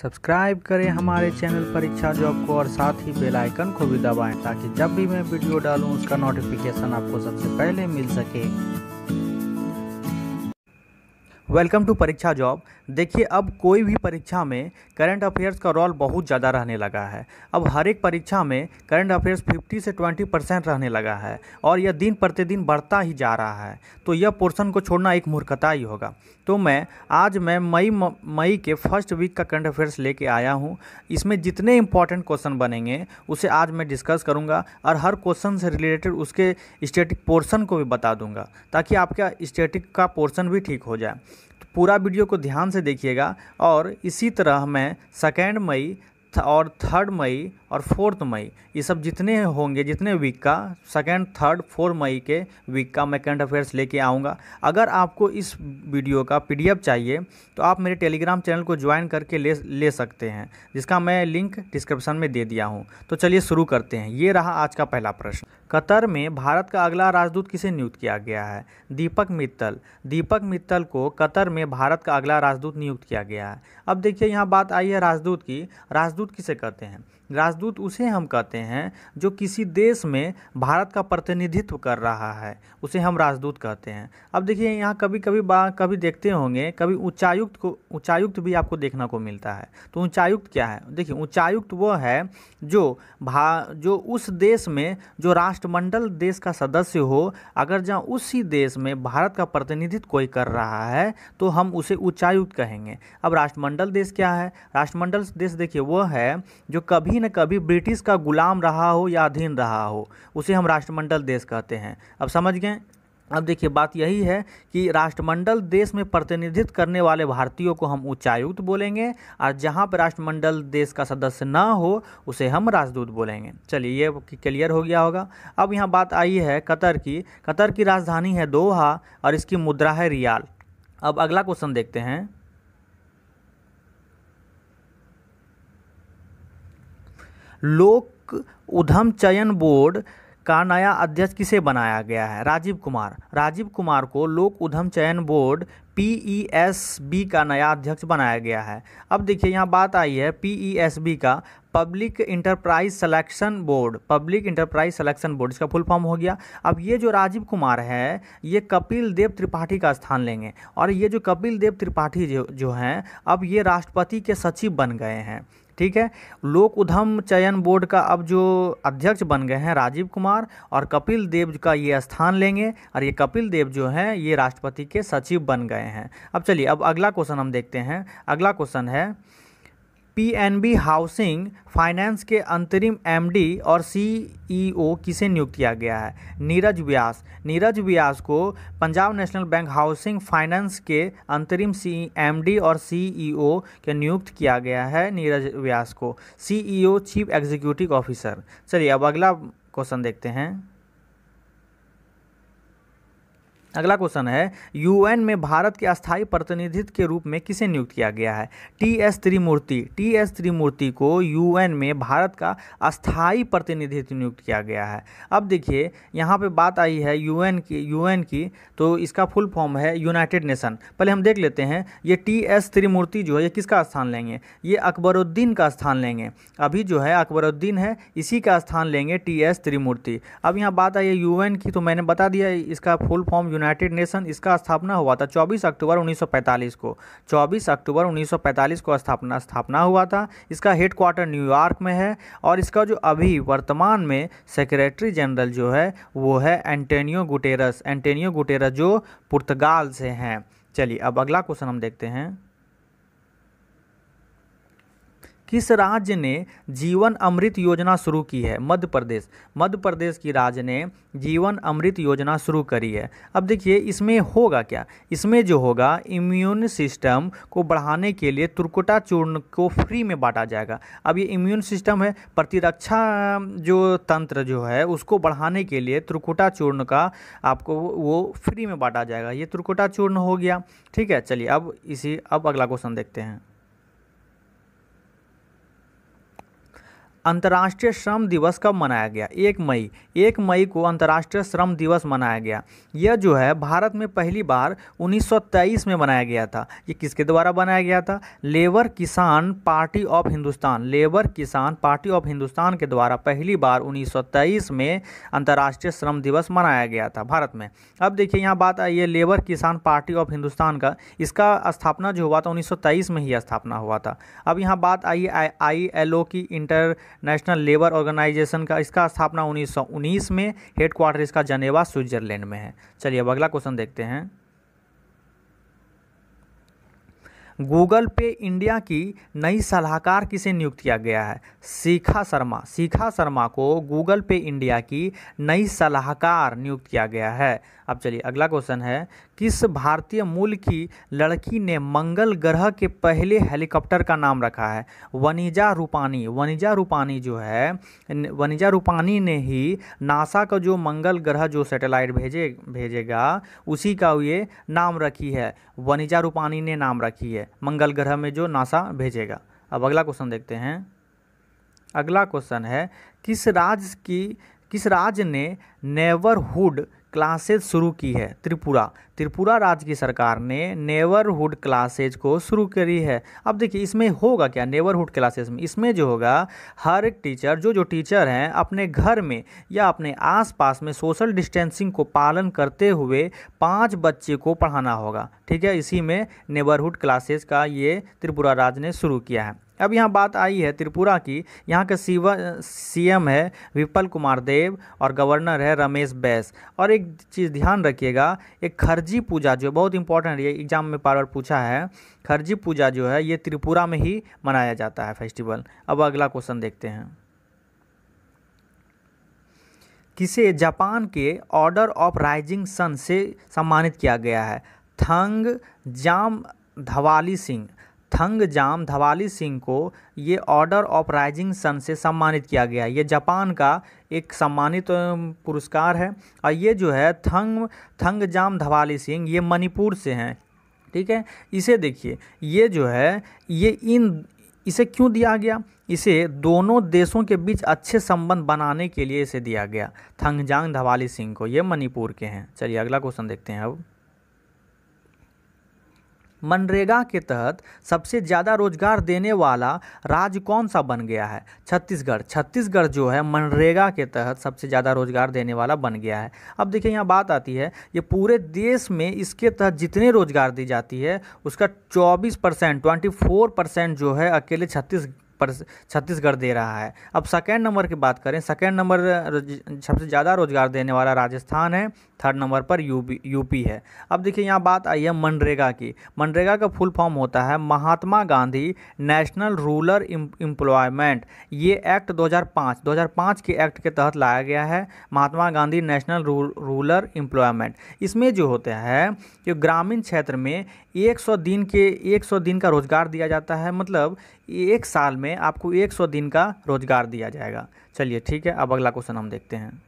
subscribe करें हमारे channel परीक्षा जॉब को और साथ ही बेल आइकन को भी दबाएं ताकि जब भी मैं वीडियो डालूं उसका नोटिफिकेशन आपको सबसे पहले मिल सके वेलकम टू परीक्षा जॉब देखिए अब कोई भी परीक्षा में करंट अफेयर्स का रोल बहुत ज़्यादा रहने लगा है अब हर एक परीक्षा में करंट अफेयर्स 50 से 20 परसेंट रहने लगा है और यह दिन प्रतिदिन बढ़ता ही जा रहा है तो यह पोर्शन को छोड़ना एक मूर्खता ही होगा तो मैं आज मैं मई मई के फर्स्ट वीक का करंट अफेयर्स लेके आया हूँ इसमें जितने इंपॉर्टेंट क्वेश्चन बनेंगे उसे आज मैं डिस्कस करूँगा और हर क्वेश्चन से रिलेटेड उसके स्टेटिक पोर्सन को भी बता दूँगा ताकि आपका स्टेटिक का पोर्सन भी ठीक हो जाए पूरा वीडियो को ध्यान से देखिएगा और इसी तरह मैं सेकेंड मई और थर्ड मई और फोर्थ मई ये सब जितने होंगे जितने वीक का सेकेंड थर्ड फोर्थ मई के वीक का मैं करंट अफेयर्स लेके आऊँगा अगर आपको इस वीडियो का पी चाहिए तो आप मेरे टेलीग्राम चैनल को ज्वाइन करके ले ले सकते हैं जिसका मैं लिंक डिस्क्रिप्शन में दे दिया हूँ तो चलिए शुरू करते हैं ये रहा आज का पहला प्रश्न कतर में भारत का अगला राजदूत किसे नियुक्त किया गया है दीपक मित्तल दीपक मित्तल को कतर में भारत का अगला राजदूत नियुक्त किया गया है अब देखिए यहाँ बात आई है राजदूत की राजदूत किसे कहते हैं राजदूत उसे हम कहते हैं जो किसी देश में भारत का प्रतिनिधित्व कर रहा है उसे हम राजदूत कहते हैं अब देखिए यहाँ कभी कभी बा कभी देखते होंगे कभी उच्चायुक्त को उच्चायुक्त भी आपको देखने को मिलता है तो उच्चायुक्त क्या है देखिए उच्चायुक्त वह है जो भा जो उस देश में जो राष्ट्रमंडल देश का सदस्य हो अगर जहाँ उसी देश में भारत का प्रतिनिधित्व कोई कर रहा है तो हम उसे उच्चायुक्त कहेंगे अब राष्ट्रमंडल देश क्या है राष्ट्रमंडल देश देखिए वह है जो कभी न कभी ब्रिटिश का गुलाम रहा हो या अधीन रहा हो उसे हम राष्ट्रमंडल देश कहते हैं अब समझ गए अब देखिए बात यही है कि राष्ट्रमंडल देश में प्रतिनिधित्व करने वाले भारतीयों को हम उच्चायुक्त बोलेंगे और जहाँ पर राष्ट्रमंडल देश का सदस्य ना हो उसे हम राजदूत बोलेंगे चलिए ये क्लियर हो गया होगा अब यहाँ बात आई है कतर की कतर की राजधानी है दोहा और इसकी मुद्रा है रियाल अब अगला क्वेश्चन देखते हैं लोक उधम चयन बोर्ड का नया अध्यक्ष किसे बनाया गया है राजीव कुमार राजीव कुमार को लोक उधम चयन board P E S B का नया अध्यक्ष बनाया गया है अब देखिए यहाँ बात आई है पी ई एस बी का public enterprise selection board public enterprise selection board इसका फुल फॉर्म हो गया अब ये जो राजीव कुमार है ये कपिल देव त्रिपाठी का स्थान लेंगे और ये जो कपिल देव त्रिपाठी जो जो हैं अब ये राष्ट्रपति के सचिव बन गए हैं ठीक है लोक उधम चयन बोर्ड का अब जो अध्यक्ष बन गए हैं राजीव कुमार और कपिल देव का ये स्थान लेंगे और ये कपिल देव जो हैं ये राष्ट्रपति के सचिव बन गए हैं अब चलिए अब अगला क्वेश्चन हम देखते हैं अगला क्वेश्चन है पीएनबी हाउसिंग फाइनेंस के अंतरिम एमडी और सीईओ किसे नियुक्त किया गया है नीरज व्यास नीरज व्यास को Punjab national bank housing finance के अंतरिम सी एमडी और सीईओ के नियुक्त किया गया है नीरज व्यास को सीईओ चीफ एग्जीक्यूटिव ऑफिसर चलिए अब अगला क्वेश्चन देखते हैं अगला क्वेश्चन है यूएन में भारत के अस्थायी प्रतिनिधित्व के रूप में किसे नियुक्त किया गया है T S Tirumurti T S Tirumurti को यूएन में भारत का अस्थायी प्रतिनिधित्व नियुक्त किया गया है अब देखिए यहाँ पे बात आई है यूएन की यूएन की तो इसका फुल फॉर्म है यूनाइटेड नेशन पहले हम देख लेते हैं ये टी एस त्रिमूर्ति जो है ये किसका स्थान लेंगे ये अकबरुद्दीन का स्थान लेंगे अभी जो है अकबरुद्दीन है इसी का स्थान लेंगे टी एस त्रिमूर्ति अब यहाँ बात आई है यू की तो मैंने बता दिया इसका फुल फॉर्म यूनाइटेड नेशन इसका स्थापना हुआ था 24 अक्टूबर 1945 को 24 अक्टूबर 1945 को स्थापना स्थापना हुआ था इसका हेड क्वार्टर न्यूयॉर्क में है और इसका जो अभी वर्तमान में सेक्रेटरी जनरल जो है वो है एंटेनियो गुटेरस एंटेनियो गुटेरस जो पुर्तगाल से हैं चलिए अब अगला क्वेश्चन हम देखते हैं किस राज्य ने जीवन अमृत योजना शुरू की है मध्य प्रदेश मध्य प्रदेश की राज्य ने जीवन अमृत योजना शुरू करी है अब देखिए इसमें होगा क्या इसमें जो होगा इम्यून सिस्टम को बढ़ाने के लिए त्रुकुटा चूर्ण को फ्री में बांटा जाएगा अब ये इम्यून सिस्टम है प्रतिरक्षा जो तंत्र जो है उसको बढ़ाने के लिए त्रिकुटा चूर्ण का आपको वो फ्री में बांटा जाएगा ये त्रिकुटा चूर्ण हो गया ठीक है चलिए अब इसी अब अगला क्वेश्चन देखते हैं अंतर्राष्ट्रीय श्रम दिवस कब मनाया गया एक मई एक मई को अंतर्राष्ट्रीय श्रम दिवस मनाया गया यह जो है भारत में पहली बार 1923 में मनाया गया था ये किसके द्वारा बनाया गया था labour Kisan party of Hindustan labour Kisan party of Hindustan के द्वारा पहली बार 1923 में अंतर्राष्ट्रीय श्रम दिवस मनाया गया था भारत में अब देखिए यहाँ बात आई है labour Kisan party of Hindustan का इसका स्थापना जो हुआ था उन्नीस में ही स्थापना हुआ था अब यहाँ बात आई आई एल ओ की इंटर नेशनल लेबर ऑर्गेनाइजेशन का इसका स्थापना 1919 में हेडक्वार्टर इसका जनेवा स्विट्जरलैंड में है चलिए अब अगला क्वेश्चन देखते हैं गूगल पे इंडिया की नई सलाहकार किसे नियुक्त किया गया है शिखा शर्मा शिखा शर्मा को गूगल पे इंडिया की नई सलाहकार नियुक्त किया गया है अब चलिए अगला क्वेश्चन है किस भारतीय मूल की लड़की ने मंगल ग्रह के पहले हेलीकॉप्टर का नाम रखा है वनिजा रूपानी वनिजा रूपानी जो है वनिजा रूपानी ने ही नासा का जो मंगल ग्रह जो सैटेलाइट भेजे भेजेगा उसी का ये नाम रखी है वनिजा रूपानी ने नाम रखी है मंगल ग्रह में जो नासा भेजेगा अब अगला क्वेश्चन देखते हैं अगला क्वेश्चन है किस राज्य की किस राज्य ने नेवरहुड क्लासेज शुरू की है त्रिपुरा त्रिपुरा राज्य की सरकार ने नेबरहुड क्लासेज को शुरू करी है अब देखिए इसमें होगा क्या नेबरहुड क्लासेज में इसमें जो होगा हर एक टीचर जो जो टीचर हैं अपने घर में या अपने आसपास में सोशल डिस्टेंसिंग को पालन करते हुए पाँच बच्चे को पढ़ाना होगा ठीक है इसी में नेबरहुड क्लासेज का ये त्रिपुरा राज्य ने शुरू किया है अब यहाँ बात आई है त्रिपुरा की यहाँ के सी सीएम है विपल कुमार देव और गवर्नर है रमेश बैस और एक चीज़ ध्यान रखिएगा एक खर्जी पूजा जो बहुत इंपॉर्टेंट है एग्जाम में बार बार पूछा है खर्जी पूजा जो है ये त्रिपुरा में ही मनाया जाता है फेस्टिवल अब अगला क्वेश्चन देखते हैं किसे जापान के ऑर्डर ऑफ राइजिंग सन से सम्मानित किया गया है थंग जाम धवाली सिंह थंगजाम धवाली सिंह को ये ऑर्डर ऑफ राइजिंग सन से सम्मानित किया गया ये जापान का एक सम्मानित पुरस्कार है और ये जो है थंग थंगजाम धवाली सिंह ये मणिपुर से हैं ठीक है इसे देखिए ये जो है ये इन इसे क्यों दिया गया इसे दोनों देशों के बीच अच्छे संबंध बनाने के लिए इसे दिया गया थंगजांग धवाली सिंह को ये मणिपुर के हैं चलिए अगला क्वेश्चन देखते हैं अब मनरेगा के तहत सबसे ज़्यादा रोजगार देने वाला राज्य कौन सा बन गया है छत्तीसगढ़ छत्तीसगढ़ जो है मनरेगा के तहत सबसे ज़्यादा रोजगार देने वाला बन गया है अब देखिए यहाँ बात आती है ये पूरे देश में इसके तहत जितने रोजगार दी जाती है उसका चौबीस परसेंट ट्वेंटी फोर परसेंट जो है अकेले छत्तीस पर छत्तीसगढ़ दे रहा है अब सेकेंड नंबर की बात करें सेकेंड नंबर सबसे ज़्यादा रोजगार देने वाला राजस्थान है थर्ड नंबर पर यूपी यूपी है अब देखिए यहाँ बात आई है मनरेगा की मनरेगा का फुल फॉर्म होता है Mahatma Gandhi national rural employment ये एक्ट 2005 2005 के एक्ट के तहत लाया गया है Mahatma Gandhi national rural employment इसमें जो होता है कि ग्रामीण क्षेत्र में 100 दिन के 100 दिन का रोजगार दिया जाता है मतलब एक साल में आपको 100 दिन का रोज़गार दिया जाएगा चलिए ठीक है अब अगला क्वेश्चन हम देखते हैं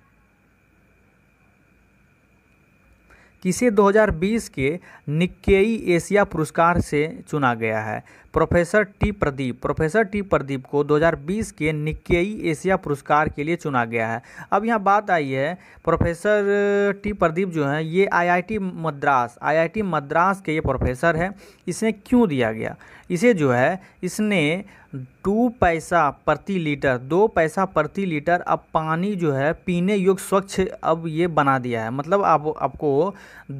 किसे 2020 के निक्केई एशिया पुरस्कार से चुना गया है professor T Pradeep professor T Pradeep को 2020 के निकेई एशिया पुरस्कार के लिए चुना गया है अब यहाँ बात आई है प्रोफेसर टी प्रदीप जो हैं ये आईआईटी मद्रास आईआईटी मद्रास के ये प्रोफेसर हैं इसे क्यों दिया गया इसे जो है इसने दो पैसा प्रति लीटर दो पैसा प्रति लीटर अब पानी जो है पीने योग्य स्वच्छ अब ये बना दिया है मतलब आप आपको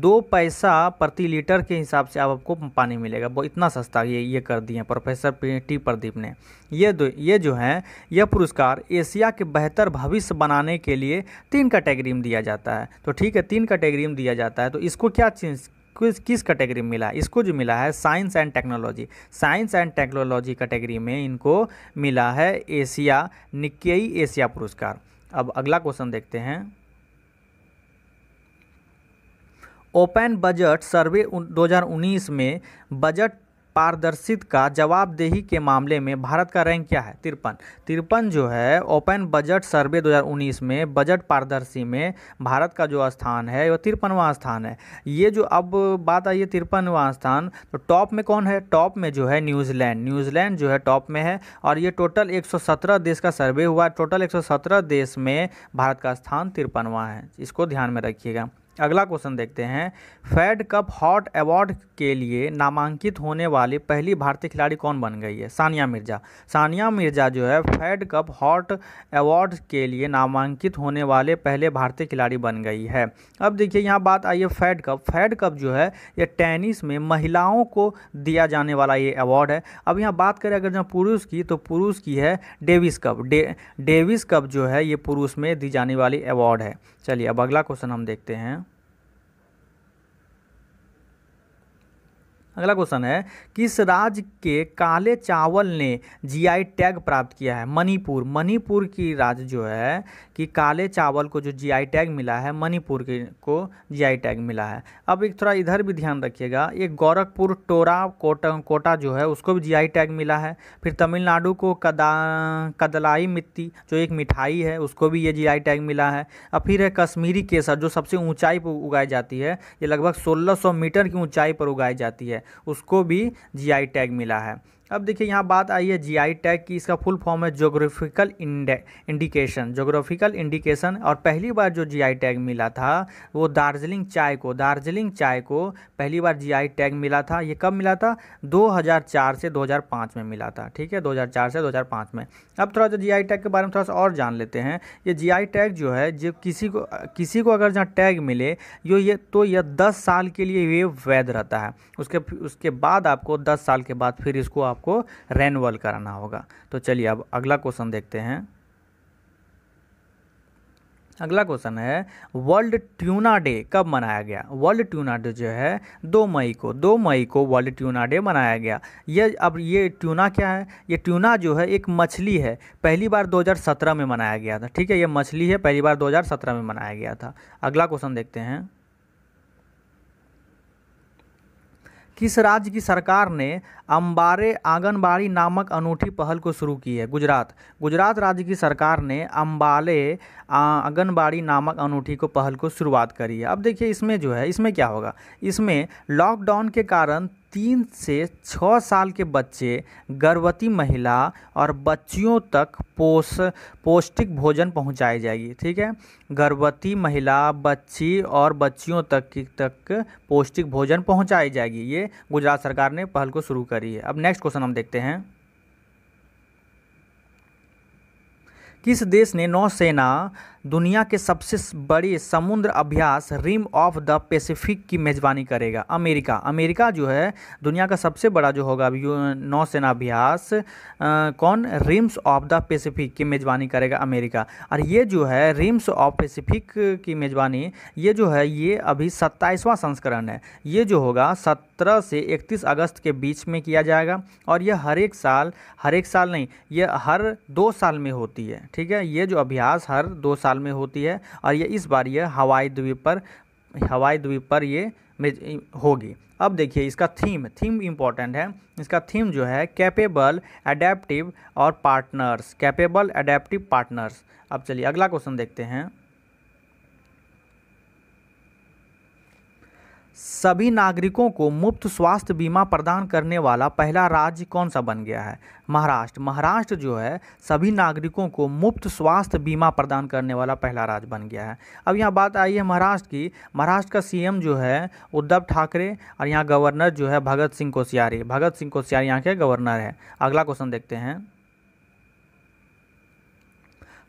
दो पैसा प्रति लीटर के हिसाब से आप आपको पानी मिलेगा बहुत इतना सस्ता ये ये कर दिए हैं प्रोफेसर टी प्रदीप ने ये दो ये जो हैं यह पुरस्कार एशिया के बेहतर भविष्य बनाने के लिए तीन कैटेगरी में दिया जाता है तो ठीक है तीन कैटेगरी में दिया जाता है तो इसको क्या चीज किस किस कैटेगरी में मिला इसको जो मिला है science and technology science and technology category में इनको मिला है एशिया निकेई एशिया पुरस्कार अब अगला क्वेश्चन देखते हैं ओपन बजट सर्वे 2019 में बजट पारदर्शित का जवाबदेही के मामले में भारत का रैंक क्या है तिरपन तिरपन जो है ओपन बजट सर्वे 2019 में बजट पारदर्शी में भारत का जो स्थान है वह तिरपनवा स्थान है ये जो अब बात आई है तिरपनवा स्थान तो टॉप में कौन है टॉप में जो है न्यूजीलैंड न्यूजीलैंड जो है टॉप में है और ये टोटल एक देश का सर्वे हुआ टोटल एक देश में भारत का स्थान तिरपनवा है इसको ध्यान में रखिएगा अगला क्वेश्चन देखते हैं फेड कप हॉट अवार्ड के लिए नामांकित होने वाली पहली भारतीय खिलाड़ी कौन बन गई है सानिया मिर्जा सानिया मिर्जा जो है फेड कप हॉट अवार्ड के लिए नामांकित होने वाले पहले भारतीय खिलाड़ी बन गई है अब देखिए यहाँ बात आई है फेड कप फेड कप जो है ये टेनिस में महिलाओं को दिया जाने वाला ये अवार्ड है अब यहाँ बात करें अगर जहाँ पुरुष की तो पुरुष की है Davis cup day Davis cup जो है ये पुरुष में दी जाने वाली अवार्ड है चलिए अब अगला क्वेश्चन हम देखते हैं अगला क्वेश्चन है किस राज्य के काले चावल ने जीआई टैग प्राप्त किया है मणिपुर मणिपुर की राज्य जो है कि काले चावल को जो जीआई टैग मिला है मणिपुर के को जीआई टैग मिला है अब एक थोड़ा इधर भी ध्यान रखिएगा ये गोरखपुर टोरा कोटा कोटा जो है उसको भी जीआई टैग मिला है फिर तमिलनाडु को कदा कदलाई मिट्टी जो एक मिठाई है उसको भी ये जी टैग मिला है और फिर है कश्मीरी केसर जो सबसे ऊँचाई पर उगाई जाती है ये लगभग सोलह मीटर की ऊँचाई पर उगाई जाती है उसको भी जी टैग मिला है अब देखिए यहाँ बात आई है जीआई टैग की इसका फुल फॉर्म है जोग्राफिकल इंडिकेशन जोग्राफिकल इंडिकेशन और पहली बार जो जीआई टैग मिला था वो दार्जिलिंग चाय को दार्जिलिंग चाय को पहली बार जीआई टैग मिला था ये कब मिला था 2004 से 2005 में मिला था ठीक है 2004 से 2005 में अब थोड़ा सा आई टैग के बारे में थोड़ा सा और जान लेते हैं ये आई टैग जो है जो किसी को किसी को अगर जहाँ टैग मिले यो ये तो यह दस साल के लिए ये वैध रहता है उसके उसके बाद आपको दस साल के बाद फिर इसको आप आपको रेनवल कराना होगा तो चलिए अब अगला क्वेश्चन देखते हैं अगला क्वेश्चन है वर्ल्ड ट्यूना डे कब मनाया गया वर्ल्ड ट्यूना डे जो है दो मई को दो मई को वर्ल्ड ट्यूना डे मनाया गया यह अब ये ट्यूना क्या है ये ट्यूना जो है एक मछली है पहली बार 2017 में मनाया गया था ठीक है ये मछली है पहली बार 2017 में मनाया गया था अगला क्वेश्चन देखते हैं किस राज्य की सरकार ने अम्बारे आंगनबाड़ी नामक अनूठी पहल को शुरू की है गुजरात गुजरात राज्य की सरकार ने अम्बाले आंगनबाड़ी नामक अनूठी को पहल को शुरुआत करी है अब देखिए इसमें जो है इसमें क्या होगा इसमें लॉकडाउन के कारण तीन से छः साल के बच्चे गर्भवती महिला और बच्चियों तक पोष पौष्टिक भोजन पहुंचाई जाएगी ठीक है गर्भवती महिला बच्ची और बच्चियों तक की तक पौष्टिक भोजन पहुंचाई जाएगी ये गुजरात सरकार ने पहल को शुरू करी है अब नेक्स्ट क्वेश्चन हम देखते हैं किस देश ने नौसेना दुनिया के सबसे बड़े समुद्र अभ्यास रिम ऑफ द पैसिफिक की मेज़बानी करेगा अमेरिका अमेरिका जो है दुनिया का सबसे बड़ा जो होगा नौसेना अभ्यास कौन रिम्स ऑफ द पैसिफिक की मेज़बानी करेगा अमेरिका और ये जो है रिम्स ऑफ पैसिफिक की मेज़बानी ये जो है ये अभी सत्ताईसवां संस्करण है ये जो होगा सत्रह से इकतीस अगस्त के बीच में किया जाएगा और यह हर एक साल हर एक साल नहीं यह हर दो साल में होती है ठीक है ये जो अभ्यास हर दो साल साल में होती है और ये इस बार ये हवाई द्वीप पर हवाई द्वीप पर ये होगी अब देखिए इसका थीम थीम इम्पॉर्टेंट है इसका थीम जो है कैपेबल एडेप्टिव और पार्टनर्स कैपेबल एडेप्टिव पार्टनर्स अब चलिए अगला क्वेश्चन देखते हैं सभी नागरिकों को मुफ्त स्वास्थ्य बीमा प्रदान करने वाला पहला राज्य कौन सा बन गया है महाराष्ट्र महाराष्ट्र जो है सभी नागरिकों को मुफ्त स्वास्थ्य बीमा प्रदान करने वाला पहला राज्य बन गया है अब यहाँ बात आई है महाराष्ट्र की महाराष्ट्र का सीएम जो है उद्धव ठाकरे और यहाँ गवर्नर जो है भगत सिंह कोश्यारी भगत सिंह कोश्यारी यहाँ के गवर्नर है अगला क्वेश्चन देखते हैं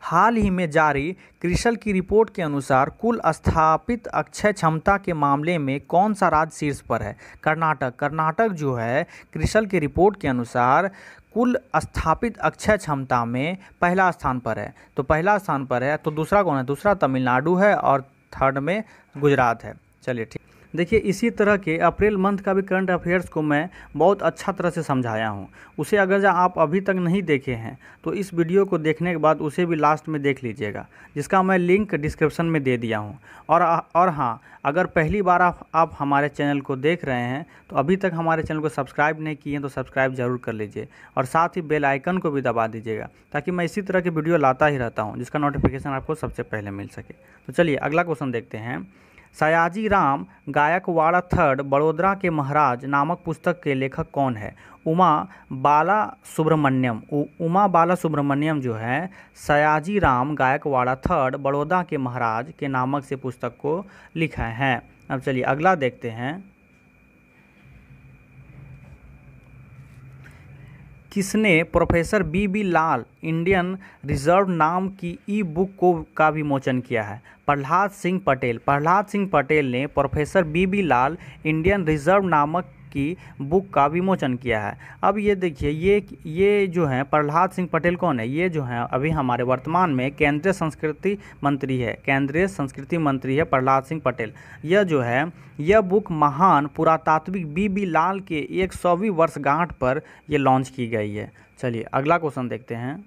हाल ही में जारी क्रिशल की रिपोर्ट के अनुसार कुल स्थापित अक्षय क्षमता के मामले में कौन सा राज्य शीर्ष पर है कर्नाटक कर्नाटक जो है क्रिशल की रिपोर्ट के अनुसार कुल स्थापित अक्षय क्षमता में पहला स्थान पर है तो पहला स्थान पर है तो दूसरा कौन है दूसरा तमिलनाडु है और थर्ड में गुजरात है चलिए ठीक देखिए इसी तरह के अप्रैल मंथ का भी करंट अफेयर्स को मैं बहुत अच्छा तरह से समझाया हूँ उसे अगर आप अभी तक नहीं देखे हैं तो इस वीडियो को देखने के बाद उसे भी लास्ट में देख लीजिएगा जिसका मैं लिंक डिस्क्रिप्शन में दे दिया हूँ और और हाँ अगर पहली बार आप, आप हमारे चैनल को देख रहे हैं तो अभी तक हमारे चैनल को सब्सक्राइब नहीं किए हैं तो सब्सक्राइब जरूर कर लीजिए और साथ ही बेल आइकन को भी दबा दीजिएगा ताकि मैं इसी तरह के वीडियो लाता ही रहता हूँ जिसका नोटिफिकेशन आपको सबसे पहले मिल सके तो चलिए अगला क्वेश्चन देखते हैं सयाजी राम गायकवाड़ा थर्ड बड़ोदरा के महाराज नामक पुस्तक के लेखक कौन है उमा बाला सुब्रमण्यम उमा बाला सुब्रमण्यम जो है सयाजी राम गायकवाड़ा थर्ड बड़ौदा के महाराज के नामक से पुस्तक को लिखा है अब चलिए अगला देखते हैं किसने professor B B Lal Indian reserve नाम की ई बुक को का विमोचन किया है प्रहलाद सिंह पटेल प्रहलाद सिंह पटेल ने professor B B Lal Indian reserve नामक की बुक का विमोचन किया है अब ये देखिए ये ये जो है प्रहलाद सिंह पटेल कौन है ये जो है अभी हमारे वर्तमान में केंद्रीय संस्कृति मंत्री है केंद्रीय संस्कृति मंत्री है प्रहलाद सिंह पटेल यह जो है यह बुक महान पुरातात्विक बी बी लाल के एक सौवीं वर्षगांठ पर यह लॉन्च की गई है चलिए अगला क्वेश्चन देखते हैं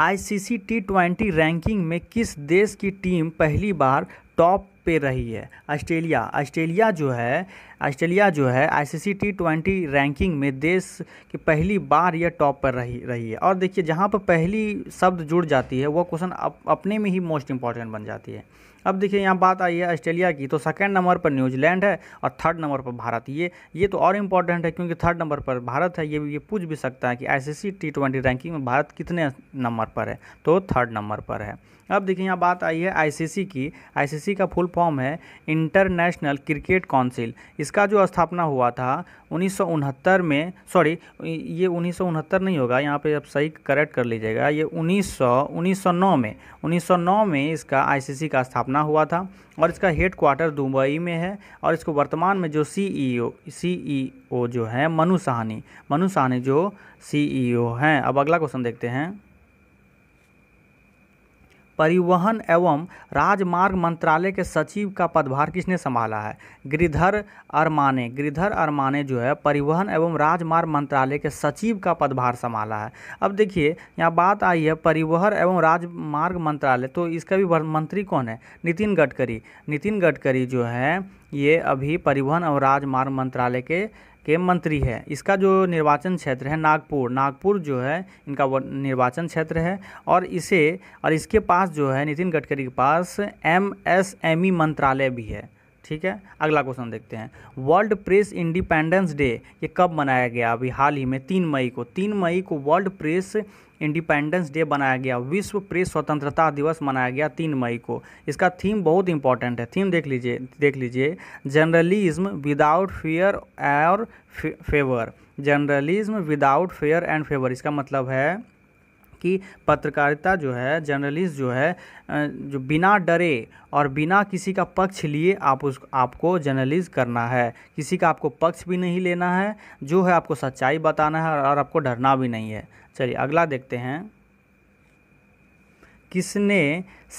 आईसीसी टी ट्वेंटी रैंकिंग में किस देश की टीम पहली बार टॉप पे रही है ऑस्ट्रेलिया ऑस्ट्रेलिया जो है ऑस्ट्रेलिया जो है आईसीसी टी ट्वेंटी रैंकिंग में देश की पहली बार यह टॉप पर रही रही है और देखिए जहाँ पर पहली शब्द जुड़ जाती है वह क्वेश्चन अप, अपने में ही मोस्ट इम्पॉर्टेंट बन जाती है अब देखिए यहाँ बात आई है ऑस्ट्रेलिया की तो सेकेंड नंबर पर न्यूजीलैंड है और थर्ड नंबर पर भारत ये ये तो और इम्पॉर्टेंट है क्योंकि थर्ड नंबर पर भारत है ये ये पूछ भी सकता है कि आईसीसी टी ट्वेंटी रैंकिंग में भारत कितने नंबर पर है तो थर्ड नंबर पर है अब देखिए यहाँ बात आई है आईसीसी की आईसीसी का फुल फॉर्म है इंटरनेशनल क्रिकेट काउंसिल इसका जो स्थापना हुआ था उन्नीस में सॉरी ये उन्नीस नहीं होगा यहाँ पे अब सही करेक्ट कर लीजिएगा ये 1900 1909 में 1909 में इसका आईसीसी का स्थापना हुआ था और इसका हेड क्वार्टर दुबई में है और इसको वर्तमान में जो सीईओ सीईओ e e जो है मनु साहनी मनु साहनी जो सीईओ e हैं अब अगला क्वेश्चन देखते हैं परिवहन एवं राजमार्ग मंत्रालय के सचिव का पदभार किसने संभाला है गिरिधर अरमाने गिरिधर अरमाने जो है परिवहन एवं राजमार्ग मंत्रालय के सचिव का पदभार संभाला है अब देखिए यहाँ बात आई है परिवहन एवं राजमार्ग मंत्रालय तो इसका भी मंत्री कौन है नितिन गडकरी नितिन गडकरी जो है ये अभी परिवहन और राजमार्ग मंत्रालय के के मंत्री है इसका जो निर्वाचन क्षेत्र है नागपुर नागपुर जो है इनका निर्वाचन क्षेत्र है और इसे और इसके पास जो है नितिन गडकरी के पास एम एस एम ई मंत्रालय भी है ठीक है अगला क्वेश्चन देखते हैं वर्ल्ड प्रेस इंडिपेंडेंस डे ये कब मनाया गया अभी हाल ही में तीन मई को तीन मई को वर्ल्ड प्रेस इंडिपेंडेंस डे बनाया गया विश्व प्रेस स्वतंत्रता दिवस मनाया गया तीन मई को इसका थीम बहुत इंपॉर्टेंट है थीम देख लीजिए देख लीजिए जर्नलिज्म विदाउट फेयर और favour journalism without fear and favour इसका मतलब है कि पत्रकारिता जो है जर्नलिस्ट जो है जो बिना डरे और बिना किसी का पक्ष लिए आप उस आपको जर्नलिस्ट करना है किसी का आपको पक्ष भी नहीं लेना है जो है आपको सच्चाई बताना है और आपको डरना भी नहीं है चलिए अगला देखते हैं किसने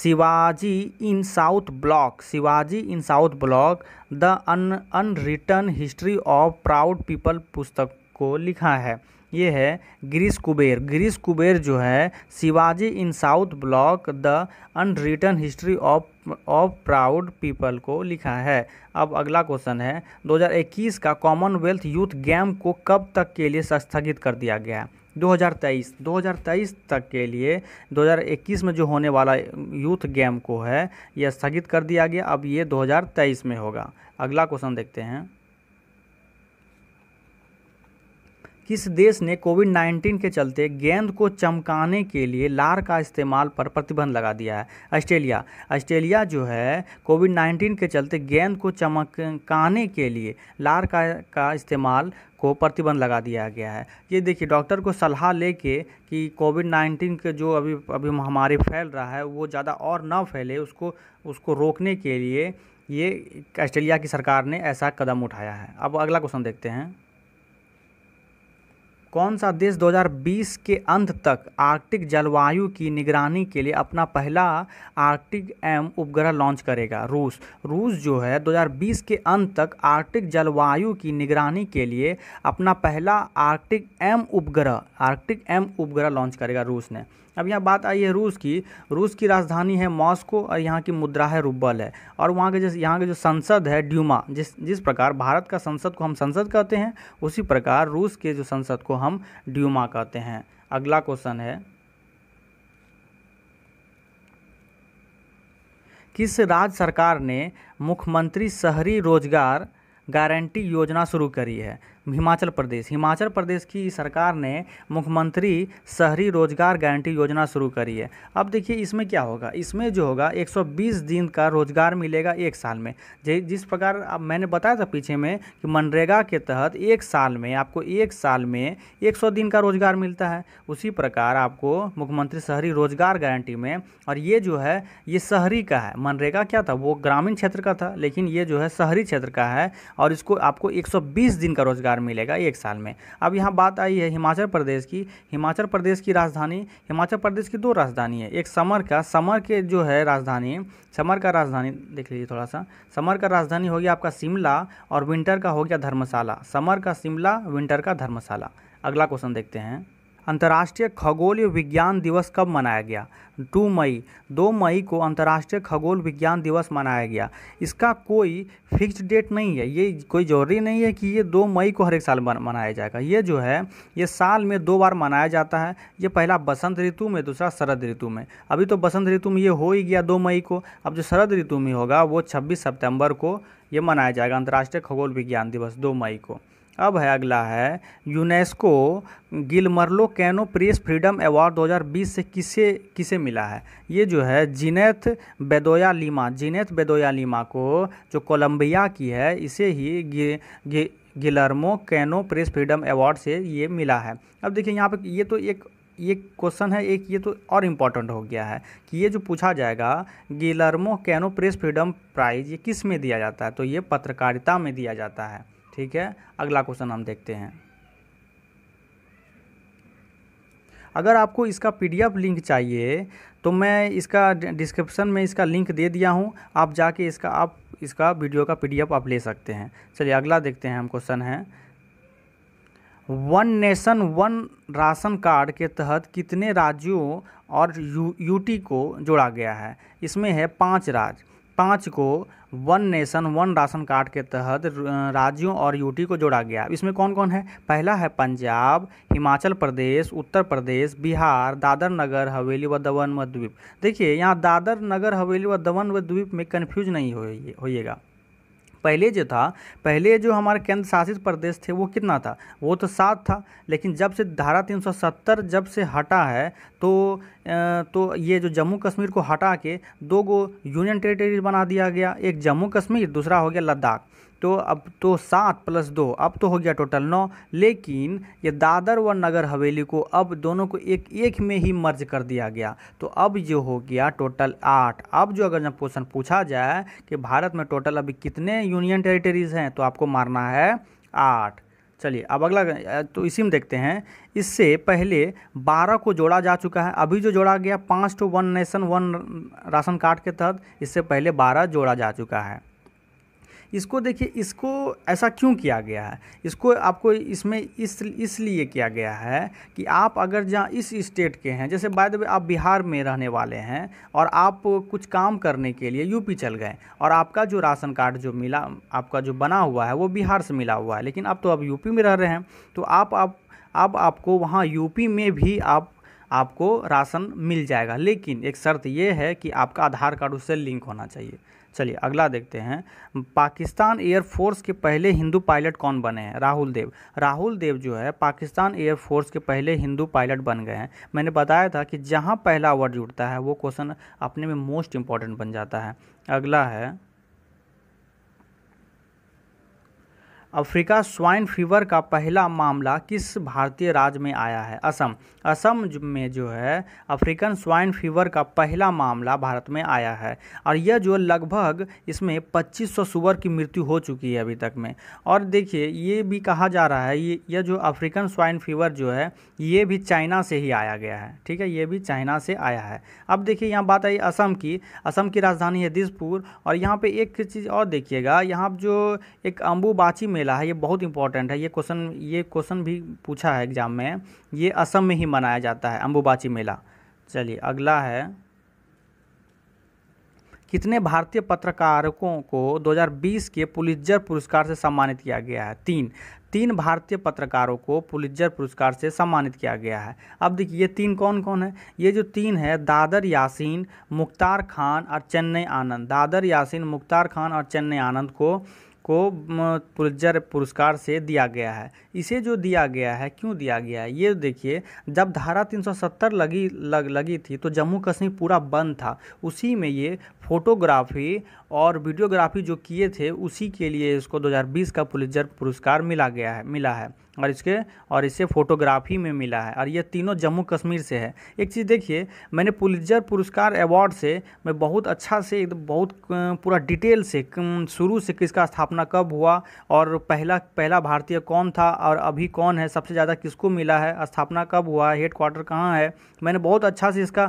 Shivaji in South Block Shivaji in South Block the un unwritten history of proud people पुस्तक को लिखा है ये है गिरीश कुबेर गिरीश कुबेर जो है Shivaji in South Block the unwritten history of of proud people को लिखा है अब अगला क्वेश्चन है 2021 का कॉमनवेल्थ यूथ गेम को कब तक के लिए स्थगित कर दिया गया 2023 2023 तक के लिए 2021 में जो होने वाला यूथ गेम को है यह स्थगित कर दिया गया अब ये 2023 में होगा अगला क्वेश्चन देखते हैं किस देश ने कोविड 19 के चलते गेंद को चमकाने के लिए लार का इस्तेमाल पर प्रतिबंध लगा दिया है ऑस्ट्रेलिया ऑस्ट्रेलिया जो है कोविड 19 के चलते गेंद को चमकाने के लिए लार का का इस्तेमाल को प्रतिबंध लगा दिया गया है ये देखिए डॉक्टर को सलाह लेके कि कोविड 19 के जो अभी अभी महामारी फैल रहा है वो ज़्यादा और ना फैले उसको उसको रोकने के लिए ये ऑस्ट्रेलिया की सरकार ने ऐसा कदम उठाया है अब अगला क्वेश्चन देखते हैं कौन सा देश 2020 के अंत तक आर्कटिक जलवायु की निगरानी के लिए अपना पहला आर्कटिक एम उपग्रह लॉन्च करेगा रूस रूस जो है 2020 के अंत तक आर्कटिक जलवायु की निगरानी के लिए अपना पहला आर्कटिक एम उपग्रह आर्कटिक एम उपग्रह लॉन्च करेगा रूस ने अब यहाँ बात आई है रूस की रूस की राजधानी है मॉस्को और यहाँ की मुद्रा है रूबल है और वहाँ के जैसे यहाँ के जो संसद है ड्यूमा जिस जिस प्रकार भारत का संसद को हम संसद कहते हैं उसी प्रकार रूस के जो संसद को हम ड्यूमा कहते हैं अगला क्वेश्चन है किस राज्य सरकार ने मुख्यमंत्री शहरी रोजगार गारंटी योजना शुरू करी है हिमाचल प्रदेश हिमाचल प्रदेश की सरकार ने मुख्यमंत्री शहरी रोजगार गारंटी योजना शुरू करी है अब देखिए इसमें क्या होगा इसमें जो होगा 120 दिन का रोजगार मिलेगा एक साल में जिस प्रकार अब मैंने बताया था पीछे में कि मनरेगा के तहत एक साल में आपको एक साल में एक दिन का रोजगार मिलता है उसी प्रकार आपको मुख्यमंत्री शहरी रोजगार गारंटी में और ये जो है ये शहरी का है मनरेगा क्या था वो ग्रामीण क्षेत्र का था लेकिन ये जो है शहरी क्षेत्र का है और इसको आपको 120 दिन का रोजगार हज़ार मिलेगा एक साल में अब यहाँ बात आई है हिमाचल प्रदेश की हिमाचल प्रदेश की राजधानी हिमाचल प्रदेश की दो राजधानी है एक समर का समर के जो है राजधानी समर का राजधानी देख लीजिए थोड़ा सा समर का राजधानी हो गया आपका शिमला और विंटर का हो गया धर्मशाला समर का शिमला विंटर का धर्मशाला अगला क्वेश्चन देखते हैं अंतर्राष्ट्रीय खगोल विज्ञान दिवस कब मनाया गया टू मई दो मई को अंतर्राष्ट्रीय खगोल विज्ञान दिवस मनाया गया इसका कोई फिक्स डेट नहीं है ये कोई ज़रूरी नहीं है कि ये दो मई को हर एक साल मनाया जाएगा ये जो है ये साल में दो बार मनाया जाता है ये पहला बसंत ऋतु में दूसरा शरद ऋतु में अभी तो बसंत ऋतु में ये हो ही गया दो मई को अब जो शरद ऋतु में होगा वो छब्बीस सितम्बर को ये मनाया जाएगा अंतर्राष्ट्रीय खगोल विज्ञान दिवस दो मई को अब है अगला है UNESCO Guillermo Cano press freedom award 2020 से किसे किसे मिला है ये जो है जिनेथ बेदोया लीमा जिनेथ बेदोया लीमा को जो कोलंबिया की है इसे ही गे, Guillermo Cano press freedom award से ये मिला है अब देखिए यहाँ पे ये तो एक ये क्वेश्चन है एक ये तो और इम्पॉर्टेंट हो गया है कि ये जो पूछा जाएगा Guillermo Cano press freedom prize ये किस में दिया जाता है तो ये पत्रकारिता में दिया जाता है ठीक है अगला क्वेश्चन हम देखते हैं अगर आपको इसका पीडीएफ लिंक चाहिए तो मैं इसका डिस्क्रिप्शन में इसका लिंक दे दिया हूँ आप जाके इसका आप इसका वीडियो का पीडीएफ आप ले सकते हैं चलिए अगला देखते हैं हम क्वेश्चन है one nation one ration card के तहत कितने राज्यों और यू यूटी को जोड़ा गया है इसमें है पाँच राज्य पाँच को one nation one ration card के तहत राज्यों और यूटी को जोड़ा गया इसमें कौन कौन है पहला है पंजाब हिमाचल प्रदेश उत्तर प्रदेश बिहार दादर नगर हवेली व दमन व द्वीप देखिए यहाँ दादर नगर हवेली व दमन व द्वीप में कन्फ्यूज नहीं होइएगा पहले जो था पहले जो हमारे केंद्र शासित प्रदेश थे वो कितना था वो तो सात था लेकिन जब से धारा 370 जब से हटा है तो तो ये जो जम्मू कश्मीर को हटा के दो गो यूनियन टेरिटरीज बना दिया गया एक जम्मू कश्मीर दूसरा हो गया लद्दाख तो अब तो सात प्लस दो अब तो हो गया टोटल नौ लेकिन ये दादर व नगर हवेली को अब दोनों को एक एक में ही मर्ज कर दिया गया तो अब जो हो गया टोटल आठ अब जो अगर जब क्वेश्चन पूछा जाए कि भारत में टोटल अभी कितने यूनियन टेरिटरीज़ हैं तो आपको मारना है आठ चलिए अब अगला तो इसी में देखते हैं इससे पहले बारह को जोड़ा जा चुका है अभी जो जोड़ा गया पाँच टू one nation one ration card के तहत इससे पहले बारह जोड़ा जा चुका है इसको देखिए इसको ऐसा क्यों किया गया है इसको आपको इसमें इस इसलिए किया गया है कि आप अगर जहाँ इस स्टेट के हैं जैसे बाय द वे आप बिहार में रहने वाले हैं और आप कुछ काम करने के लिए यूपी चल गए और आपका जो राशन कार्ड जो मिला आपका जो बना हुआ है वो बिहार से मिला हुआ है लेकिन तो आप तो अब यूपी में रह रहे हैं तो आप आप अब आपको वहाँ यूपी में भी आप आपको राशन मिल जाएगा लेकिन एक शर्त यह है कि आपका आधार कार्ड उससे लिंक होना चाहिए चलिए अगला देखते हैं पाकिस्तान एयरफोर्स के पहले हिंदू पायलट कौन बने हैं राहुल देव राहुल देव जो है पाकिस्तान एयरफोर्स के पहले हिंदू पायलट बन गए हैं मैंने बताया था कि जहाँ पहला वर्ड जुड़ता है वो क्वेश्चन अपने में मोस्ट इंपॉर्टेंट बन जाता है अगला है अफ्रीका स्वाइन फीवर का पहला मामला किस भारतीय राज्य में आया है असम असम में जो है अफ्रीकन स्वाइन फीवर का पहला मामला भारत में आया है और यह जो लगभग इसमें 2500 सुअर की मृत्यु हो चुकी है अभी तक में और देखिए ये भी कहा जा रहा है ये यह जो अफ्रीकन स्वाइन फीवर जो है ये भी चाइना से ही आया गया है ठीक है ये भी चाइना से आया है अब देखिए यहाँ बात आई असम की असम की राजधानी है दिसपुर और यहाँ पर एक चीज़ और देखिएगा यहाँ जो एक अम्बुबाची मेला मेला है ये बहुत इंपॉर्टेंट है ये क्वेश्चन ये क्वेश्चन भी पूछा है एग्जाम में ये असम में ही मनाया जाता है अम्बुबाची मेला चलिए अगला है कितने भारतीय पत्रकारों को 2020 के पुलित्जर पुरस्कार से सम्मानित किया गया है तीन तीन भारतीय पत्रकारों को पुलित्जर पुरस्कार से सम्मानित किया गया है अब देखिए ये तीन कौन कौन है ये जो तीन है दादर यासीन मुख्तार खान और चेन्नई आनंद दादर यासीन मुख्तार खान और चेन्नई आनंद को को पुलित्जर पुरस्कार से दिया गया है इसे जो दिया गया है क्यों दिया गया है ये देखिए जब धारा 370 लगी लग लगी थी तो जम्मू कश्मीर पूरा बंद था उसी में ये फोटोग्राफी और वीडियोग्राफी जो किए थे उसी के लिए इसको 2020 का पुलित्जर पुरस्कार मिला गया है मिला है और इसके और इसे फोटोग्राफी में मिला है और ये तीनों जम्मू कश्मीर से है एक चीज़ देखिए मैंने पुलिजर पुरस्कार अवार्ड से मैं बहुत अच्छा से एक बहुत पूरा डिटेल से शुरू से किसका स्थापना कब हुआ और पहला पहला भारतीय कौन था और अभी कौन है सबसे ज़्यादा किसको मिला है स्थापना कब हुआ है हेड क्वार्टर कहाँ है मैंने बहुत अच्छा से इसका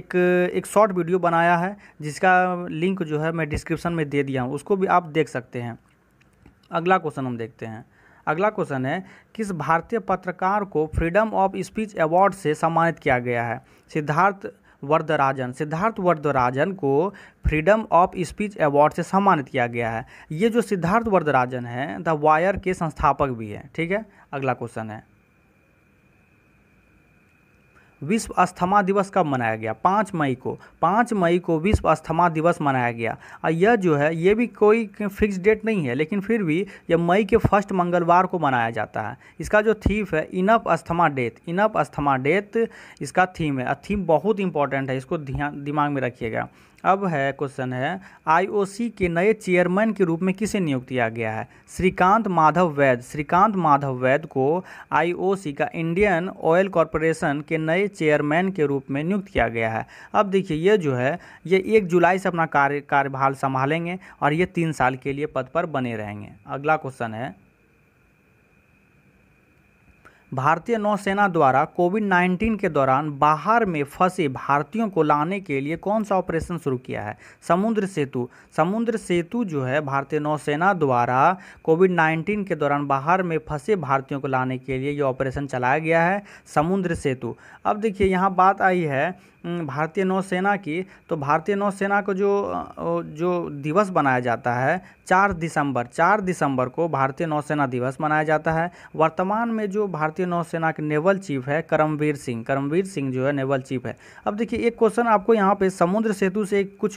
एक एक शॉर्ट वीडियो बनाया है जिसका लिंक जो है मैं डिस्क्रिप्शन में दे दिया हूँ उसको भी आप देख सकते हैं अगला क्वेश्चन हम देखते हैं अगला क्वेश्चन है किस भारतीय पत्रकार को फ्रीडम ऑफ स्पीच अवार्ड से सम्मानित किया गया है सिद्धार्थ वरदराजन सिद्धार्थ वरदराजन को फ्रीडम ऑफ स्पीच अवार्ड से सम्मानित किया गया है ये जो सिद्धार्थ वरदराजन है द वायर के संस्थापक भी हैं ठीक है अगला क्वेश्चन है विश्व अस्थमा दिवस कब मनाया गया पाँच मई को पाँच मई को विश्व अस्थमा दिवस मनाया गया और यह जो है ये भी कोई फिक्स डेट नहीं है लेकिन फिर भी यह मई के फर्स्ट मंगलवार को मनाया जाता है इसका जो थीम है enough asthma death enough asthma death इसका थीम है और थीम बहुत इंपॉर्टेंट है इसको ध्यान दिमाग में रखिएगा अब है क्वेश्चन है आईओसी के नए चेयरमैन के रूप में किसे नियुक्त किया गया है श्रीकांत माधव वैद श्रीकांत माधव वैद को आईओसी का इंडियन ऑयल कॉरपोरेशन के नए चेयरमैन के रूप में नियुक्त किया गया है अब देखिए ये जो है ये एक जुलाई से अपना कार्य कार्यभार संभालेंगे और ये तीन साल के लिए पद पर बने रहेंगे अगला क्वेश्चन है भारतीय नौसेना द्वारा कोविड 19 के दौरान बाहर में फंसे भारतीयों को लाने के लिए कौन सा ऑपरेशन शुरू किया है समुद्र सेतु समुद्र सेतु जो है भारतीय नौसेना द्वारा कोविड 19 के दौरान बाहर में फंसे भारतीयों को लाने के लिए ये ऑपरेशन चलाया गया है समुद्र सेतु अब देखिए यहाँ बात आई है भारतीय नौसेना की तो भारतीय नौसेना को जो जो दिवस बनाया जाता है चार दिसंबर चार दिसंबर को भारतीय नौसेना दिवस मनाया जाता है वर्तमान में जो भारतीय नौसेना के नेवल चीफ है करमवीर सिंह करमवीर सिंह जो है नेवल चीफ है अब देखिए एक क्वेश्चन आपको यहाँ पे समुद्र सेतु से कुछ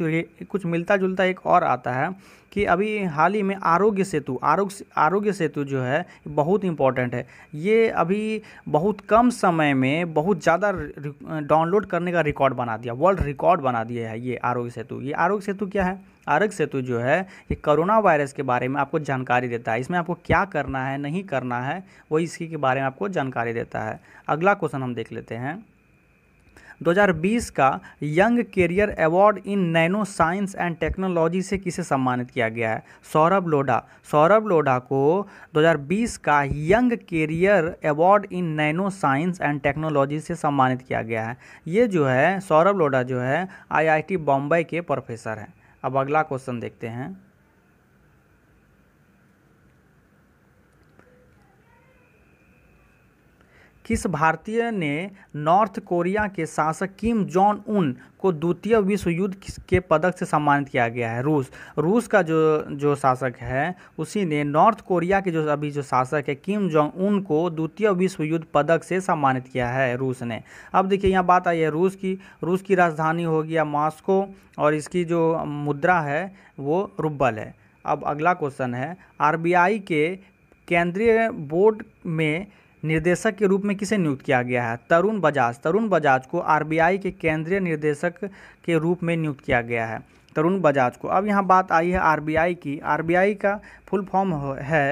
कुछ मिलता जुलता एक और आता है कि अभी हाल ही में आरोग्य सेतु आरोग्य आरोग्य सेतु जो है बहुत इम्पॉर्टेंट है ये अभी बहुत कम समय में बहुत ज़्यादा डाउनलोड करने का रिकॉर्ड बना दिया वर्ल्ड रिकॉर्ड बना दिया है ये आरोग्य सेतु ये आरोग्य सेतु क्या है आरोग्य सेतु जो है ये कोरोना वायरस के बारे में आपको जानकारी देता है इसमें आपको क्या करना है नहीं करना है वो इसी के बारे में आपको जानकारी देता है अगला क्वेश्चन हम देख लेते हैं 2020 का young career award in nano science and technology से किसे सम्मानित किया गया है सौरभ लोढ़ा सौरभ लोढ़ा को 2020 का young career award in nano science and technology से सम्मानित किया गया है ये जो है सौरभ लोढ़ा जो है आई आई के प्रोफेसर हैं अब अगला क्वेश्चन देखते हैं किस भारतीय ने नॉर्थ कोरिया के शासक किम जोंग उन को द्वितीय विश्व युद्ध के पदक से सम्मानित किया गया है रूस रूस का जो जो शासक है उसी ने नॉर्थ कोरिया के जो अभी जो शासक है किम जोंग उन को द्वितीय विश्व युद्ध पदक से सम्मानित किया है रूस ने अब देखिए यहाँ बात आई है रूस की रूस की राजधानी हो गया मॉस्को और इसकी जो मुद्रा है वो रुबल है अब अगला क्वेश्चन है आर के केंद्रीय बोर्ड में निर्देशक के रूप में किसे नियुक्त किया गया है तरुण बजाज तरुण बजाज को आरबीआई के केंद्रीय निर्देशक के रूप में नियुक्त किया गया है तरुण बजाज को अब यहाँ बात आई है आरबीआई की आरबीआई का फुल फॉर्म है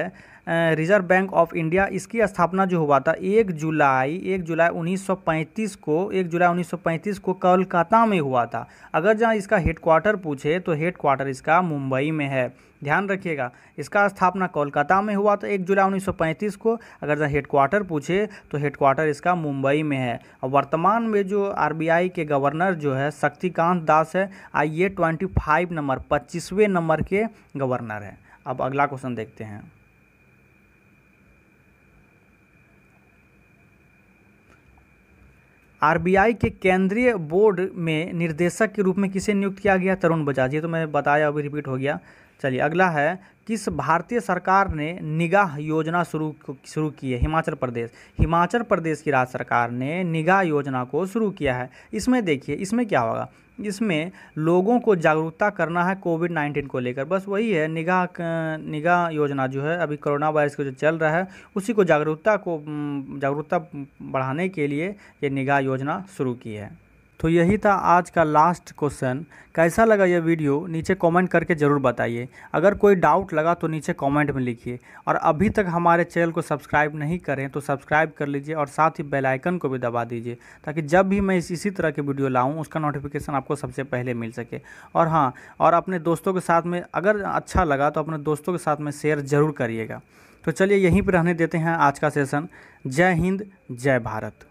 रिजर्व बैंक ऑफ इंडिया इसकी स्थापना जो हुआ था एक जुलाई एक जुलाई 1935 को एक जुलाई 1935 को कोलकाता में हुआ था अगर जहाँ इसका हेडक्वार्टर पूछे तो हेडक्वार्टर इसका मुंबई में है ध्यान रखिएगा इसका स्थापना कोलकाता में हुआ था एक जुलाई 1935 को अगर जहाँ हेडक्वार्टर पूछे तो हेडक्वार्टर इसका मुंबई में है और वर्तमान में जो आर के गवर्नर जो है शक्तिकांत दास है आइए ट्वेंटी नंबर पच्चीसवें नंबर के गवर्नर हैं अब अगला क्वेश्चन देखते हैं आरबीआई के केंद्रीय बोर्ड में निर्देशक के रूप में किसे नियुक्त किया गया तरुण बजाज ये तो मैंने बताया अभी रिपीट हो गया चलिए अगला है किस भारतीय सरकार ने निगाह योजना शुरू शुरू की है हिमाचल प्रदेश हिमाचल प्रदेश की राज्य सरकार ने निगाह योजना को शुरू किया है इसमें देखिए इसमें क्या होगा इसमें लोगों को जागरूकता करना है कोविड नाइन्टीन को लेकर बस वही है निगाह निगाह योजना जो है अभी कोरोना वायरस का जो चल रहा है उसी को जागरूकता को जागरूकता बढ़ाने के लिए ये निगाह योजना शुरू की है तो यही था आज का लास्ट क्वेश्चन कैसा लगा यह वीडियो नीचे कमेंट करके ज़रूर बताइए अगर कोई डाउट लगा तो नीचे कमेंट में लिखिए और अभी तक हमारे चैनल को सब्सक्राइब नहीं करें तो सब्सक्राइब कर लीजिए और साथ ही बेल आइकन को भी दबा दीजिए ताकि जब भी मैं इसी तरह की वीडियो लाऊं उसका नोटिफिकेशन आपको सबसे पहले मिल सके और हाँ और अपने दोस्तों के साथ में अगर अच्छा लगा तो अपने दोस्तों के साथ में शेयर ज़रूर करिएगा तो चलिए यहीं पर रहने देते हैं आज का सेशन जय हिंद जय भारत